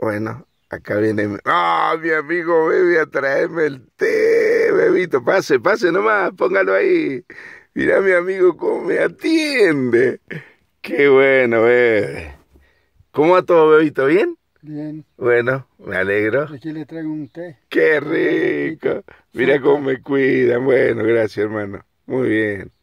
Bueno, acá viene. ¡Ah, mi amigo bebé a traerme el té! Bebito, pase, pase nomás, póngalo ahí. Mirá, mi amigo, cómo me atiende. ¡Qué bueno, Bebe! ¿Cómo va todo, Bebito? ¿Bien? Bien. Bueno, me alegro. Aquí le traigo un té. ¡Qué rico! Mira cómo me cuidan. Bueno, gracias, hermano. Muy bien.